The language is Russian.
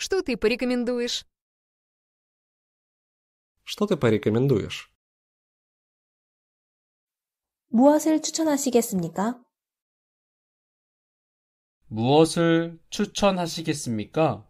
Что ты порекомендуешь? Что ты порекомендуешь? 무엇을 추천하시겠습니까? 무엇을 추천하시겠습니까?